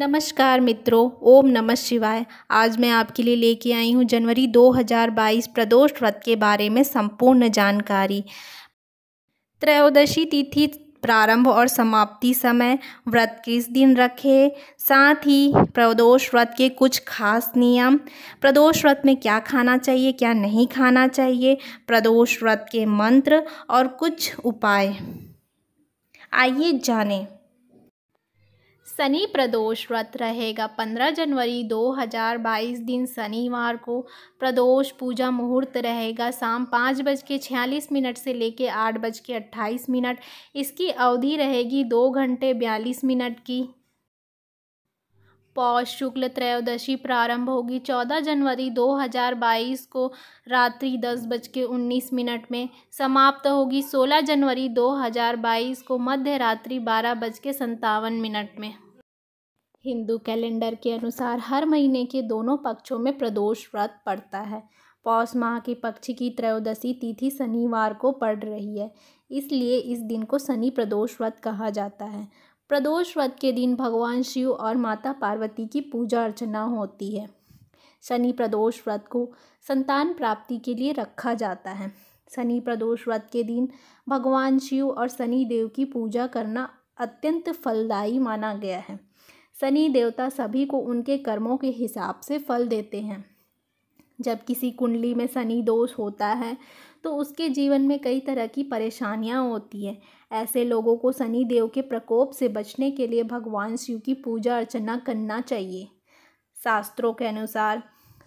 नमस्कार मित्रों ओम नमः शिवाय आज मैं आपके लिए लेके आई हूँ जनवरी 2022 प्रदोष व्रत के बारे में संपूर्ण जानकारी त्रयोदशी तिथि प्रारंभ और समाप्ति समय व्रत किस दिन रखें साथ ही प्रदोष व्रत के कुछ खास नियम प्रदोष व्रत में क्या खाना चाहिए क्या नहीं खाना चाहिए प्रदोष व्रत के मंत्र और कुछ उपाय आइए जानें शनि प्रदोष व्रत रहेगा पंद्रह जनवरी दो हज़ार बाईस दिन शनिवार को प्रदोष पूजा मुहूर्त रहेगा शाम पाँच बज के छियालीस मिनट से लेकर आठ बज के अट्ठाईस मिनट इसकी अवधि रहेगी दो घंटे बयालीस मिनट की पौष शुक्ल त्रयोदशी प्रारंभ होगी चौदह जनवरी दो हज़ार बाईस को रात्रि दस बज के उन्नीस मिनट में समाप्त होगी सोलह जनवरी दो हज़ार बाईस को मध्य रात्रि बारह बज के संतावन मिनट में हिंदू कैलेंडर के अनुसार हर महीने के दोनों पक्षों में प्रदोष व्रत पड़ता है पौष माह के पक्ष की त्रयोदशी तिथि शनिवार को पड़ रही है इसलिए इस दिन को शनि प्रदोष व्रत कहा जाता है प्रदोष व्रत के दिन भगवान शिव और माता पार्वती की पूजा अर्चना होती है शनि प्रदोष व्रत को संतान प्राप्ति के लिए रखा जाता है शनि प्रदोष व्रत के दिन भगवान शिव और शनि देव की पूजा करना अत्यंत फलदायी माना गया है शनि देवता सभी को उनके कर्मों के हिसाब से फल देते हैं जब किसी कुंडली में शनि दोष होता है तो उसके जीवन में कई तरह की परेशानियां होती है ऐसे लोगों को शनि देव के प्रकोप से बचने के लिए भगवान शिव की पूजा अर्चना करना चाहिए शास्त्रों के अनुसार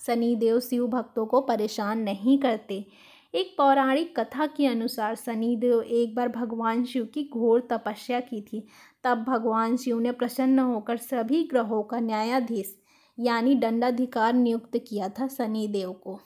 शनि देव शिव भक्तों को परेशान नहीं करते एक पौराणिक कथा के अनुसार शनिदेव एक बार भगवान शिव की घोर तपस्या की थी तब भगवान शिव ने प्रसन्न होकर सभी ग्रहों का न्यायाधीश यानी दंडाधिकार नियुक्त किया था शनिदेव को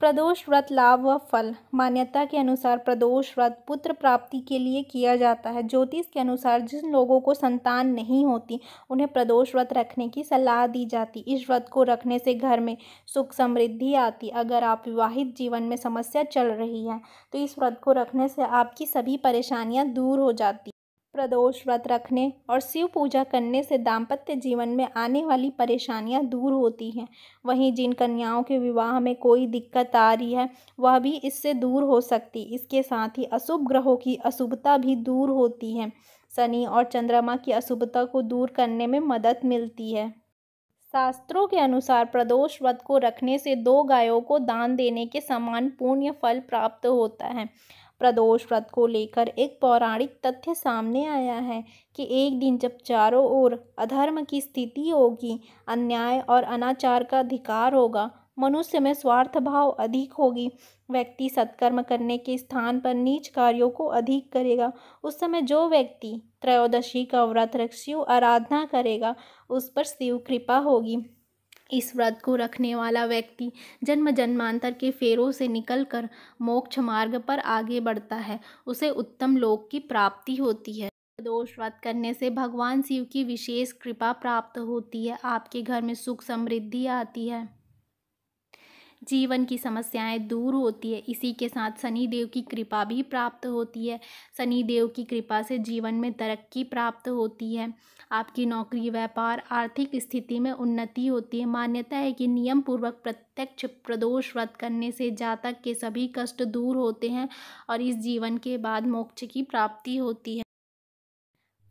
प्रदोष व्रत लाभ व फल मान्यता के अनुसार प्रदोष व्रत पुत्र प्राप्ति के लिए किया जाता है ज्योतिष के अनुसार जिन लोगों को संतान नहीं होती उन्हें प्रदोष व्रत रखने की सलाह दी जाती इस व्रत को रखने से घर में सुख समृद्धि आती अगर आप विवाहित जीवन में समस्या चल रही है तो इस व्रत को रखने से आपकी सभी परेशानियाँ दूर हो जाती प्रदोष व्रत रखने और शिव पूजा करने से दाम्पत्य जीवन में आने वाली परेशानियां दूर होती हैं वहीं जिन कन्याओं के विवाह में कोई दिक्कत आ रही है वह भी इससे दूर हो सकती इसके साथ ही अशुभ ग्रहों की अशुभता भी दूर होती है शनि और चंद्रमा की अशुभता को दूर करने में मदद मिलती है शास्त्रों के अनुसार प्रदोष व्रत को रखने से दो गायों को दान देने के समान पुण्य फल प्राप्त होता है प्रदोष व्रत को लेकर एक पौराणिक तथ्य सामने आया है कि एक दिन जब चारों ओर अधर्म की स्थिति होगी अन्याय और अनाचार का अधिकार होगा मनुष्य में स्वार्थ भाव अधिक होगी व्यक्ति सत्कर्म करने के स्थान पर नीच कार्यों को अधिक करेगा उस समय जो व्यक्ति त्रयोदशी का व्रत शिव आराधना करेगा उस पर शिव कृपा होगी इस व्रत को रखने वाला व्यक्ति जन्म जन्मांतर के फेरों से निकलकर मोक्ष मार्ग पर आगे बढ़ता है उसे उत्तम लोक की प्राप्ति होती है दोष व्रत करने से भगवान शिव की विशेष कृपा प्राप्त होती है आपके घर में सुख समृद्धि आती है जीवन की समस्याएं दूर होती है इसी के साथ सनी देव की कृपा भी प्राप्त होती है सनी देव की कृपा से जीवन में तरक्की प्राप्त होती है आपकी नौकरी व्यापार आर्थिक स्थिति में उन्नति होती है मान्यता है कि नियम पूर्वक प्रत्यक्ष प्रदोष व्रत करने से जातक के सभी कष्ट दूर होते हैं और इस जीवन के बाद मोक्ष की प्राप्ति होती है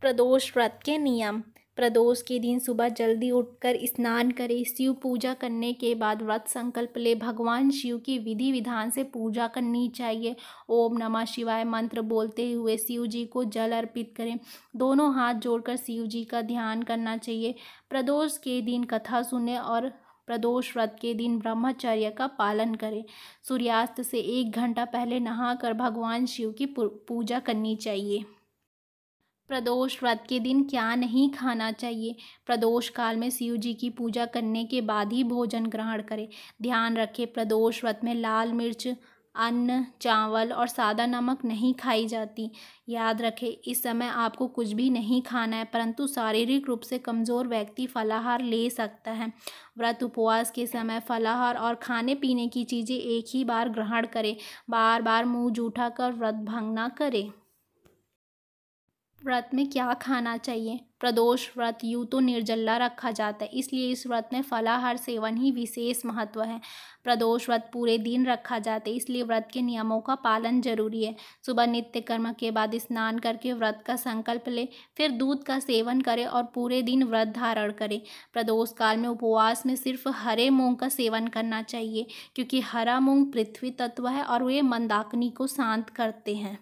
प्रदोष व्रत के नियम प्रदोष के दिन सुबह जल्दी उठकर स्नान करें शिव पूजा करने के बाद व्रत संकल्प ले भगवान शिव की विधि विधान से पूजा करनी चाहिए ओम नमः शिवाय मंत्र बोलते हुए शिव जी को जल अर्पित करें दोनों हाथ जोड़कर शिव जी का ध्यान करना चाहिए प्रदोष के दिन कथा सुने और प्रदोष व्रत के दिन ब्रह्मचर्य का पालन करें सूर्यास्त से एक घंटा पहले नहाकर भगवान शिव की पूजा करनी चाहिए प्रदोष व्रत के दिन क्या नहीं खाना चाहिए प्रदोष काल में शिव जी की पूजा करने के बाद ही भोजन ग्रहण करें ध्यान रखें प्रदोष व्रत में लाल मिर्च अन्न चावल और सादा नमक नहीं खाई जाती याद रखें इस समय आपको कुछ भी नहीं खाना है परंतु शारीरिक रूप से कमज़ोर व्यक्ति फलाहार ले सकता है व्रत उपवास के समय फलाहार और खाने पीने की चीज़ें एक ही बार ग्रहण करें बार बार मुंह जूठा कर व्रत भंग ना करें व्रत में क्या खाना चाहिए प्रदोष व्रत यूँ तो निर्जला रखा जाता है इसलिए इस व्रत में फलाहार सेवन ही विशेष महत्व है प्रदोष व्रत पूरे दिन रखा जाता है इसलिए व्रत के नियमों का पालन जरूरी है सुबह नित्य कर्म के बाद स्नान करके व्रत का संकल्प ले फिर दूध का सेवन करें और पूरे दिन व्रत धारण करें प्रदोष काल में उपवास में सिर्फ हरे मूँग का सेवन करना चाहिए क्योंकि हरा मूँग पृथ्वी तत्व है और वे मंदाकिनी को शांत करते हैं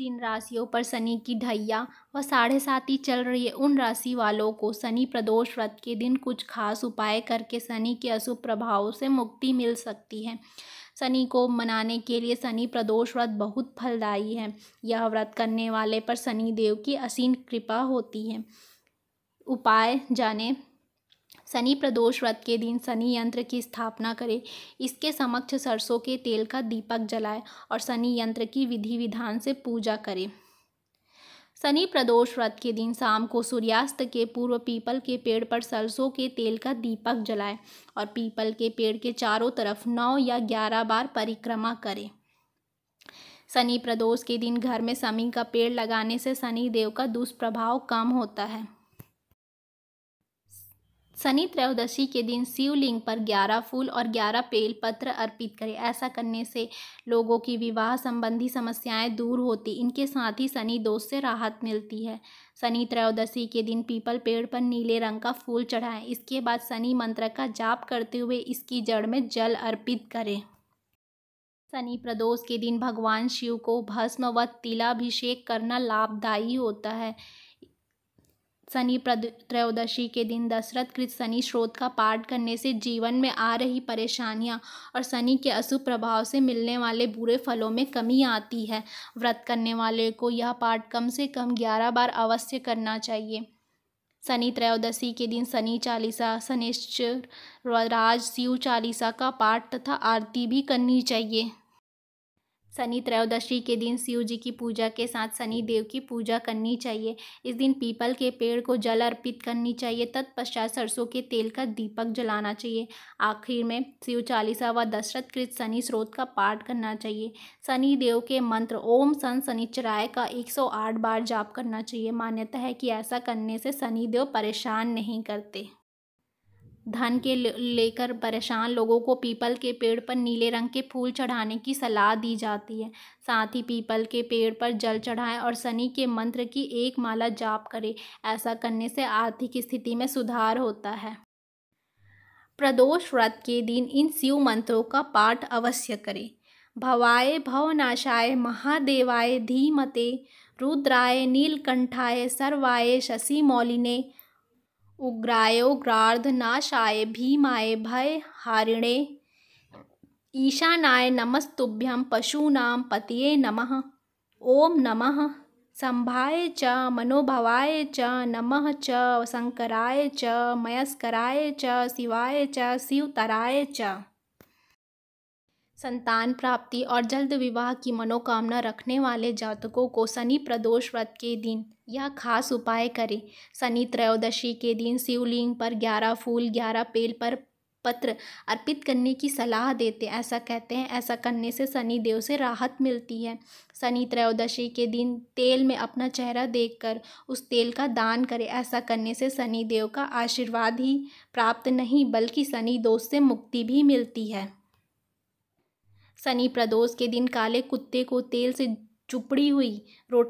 तीन राशियों पर शनि की ढैया व साढ़े ही चल रही है उन राशि वालों को शनि प्रदोष व्रत के दिन कुछ खास उपाय करके शनि के अशुभ प्रभाव से मुक्ति मिल सकती है शनि को मनाने के लिए शनि प्रदोष व्रत बहुत फलदायी है यह व्रत करने वाले पर शनि देव की असीम कृपा होती है उपाय जाने शनि प्रदोष व्रत के दिन शनि यंत्र की स्थापना करें इसके समक्ष सरसों के तेल का दीपक जलाएं और शनि यंत्र की विधि विधान से पूजा करें शनि प्रदोष व्रत के दिन शाम को सूर्यास्त के पूर्व पीपल के पेड़ पर सरसों के तेल का दीपक जलाएं और पीपल के पेड़ के चारों तरफ नौ या ग्यारह बार परिक्रमा करें शनि प्रदोष के दिन घर में शमी का पेड़ लगाने से शनि देव का दुष्प्रभाव कम होता है शनि त्रयोदशी के दिन शिवलिंग पर ग्यारह फूल और ग्यारह पेल पत्र अर्पित करें ऐसा करने से लोगों की विवाह संबंधी समस्याएं दूर होती इनके साथ ही शनि दोष से राहत मिलती है शनि त्रयोदशी के दिन पीपल पेड़ पर नीले रंग का फूल चढ़ाएं इसके बाद शनि मंत्र का जाप करते हुए इसकी जड़ में जल अर्पित करें शनि प्रदोष के दिन भगवान शिव को भस्म व तिलाभिषेक करना लाभदायी होता है शनि त्रयोदशी के दिन दशरथ कृत शनि स्रोत का पाठ करने से जीवन में आ रही परेशानियां और शनि के अशुभ प्रभाव से मिलने वाले बुरे फलों में कमी आती है व्रत करने वाले को यह पाठ कम से कम ग्यारह बार अवश्य करना चाहिए शनि त्रयोदशी के दिन शनि चालीसा शनिश्चर राज शिव चालीसा का पाठ तथा आरती भी करनी चाहिए शनि त्रयोदशी के दिन शिव जी की पूजा के साथ शनि देव की पूजा करनी चाहिए इस दिन पीपल के पेड़ को जल अर्पित करनी चाहिए तत्पश्चात सरसों के तेल का दीपक जलाना चाहिए आखिर में शिव चालीसा व दशरथ कृत शनि स्रोत का पाठ करना चाहिए शनि देव के मंत्र ओम सन शनिचराय का 108 बार जाप करना चाहिए मान्यता है कि ऐसा करने से शनिदेव परेशान नहीं करते धन के लेकर परेशान लोगों को पीपल के पेड़ पर नीले रंग के फूल चढ़ाने की सलाह दी जाती है साथ ही पीपल के पेड़ पर जल चढ़ाएं और शनि के मंत्र की एक माला जाप करें ऐसा करने से आर्थिक स्थिति में सुधार होता है प्रदोष व्रत के दिन इन शिव मंत्रों का पाठ अवश्य करें भवाय भवनाशाय महादेवाय धीमते रुद्राय नीलकंठाय सर्वाय शशि मौलिने उग्रायोग्रार्धनाशाय भीमाय भयहारिणे ईशानाय नमस्तुभ्यं पशूनां पतये नमः ॐ नमः संभाय च मनोभवाय च नमः च शंकराय च मयस्कराय च शिवाय च शिवतराय च संतान प्राप्ति और जल्द विवाह की मनोकामना रखने वाले जातकों को शनि प्रदोष व्रत के दिन यह खास उपाय करें शनि त्रयोदशी के दिन शिवलिंग पर ग्यारह फूल ग्यारह पेल पर पत्र अर्पित करने की सलाह देते ऐसा कहते हैं ऐसा करने से शनि देव से राहत मिलती है शनि त्रयोदशी के दिन तेल में अपना चेहरा देखकर उस तेल का दान करें ऐसा करने से शनि देव का आशीर्वाद ही प्राप्त नहीं बल्कि शनि दोष से मुक्ति भी मिलती है सनी प्रदोष के दिन काले कुत्ते को तेल से चुपड़ी हुई रोटी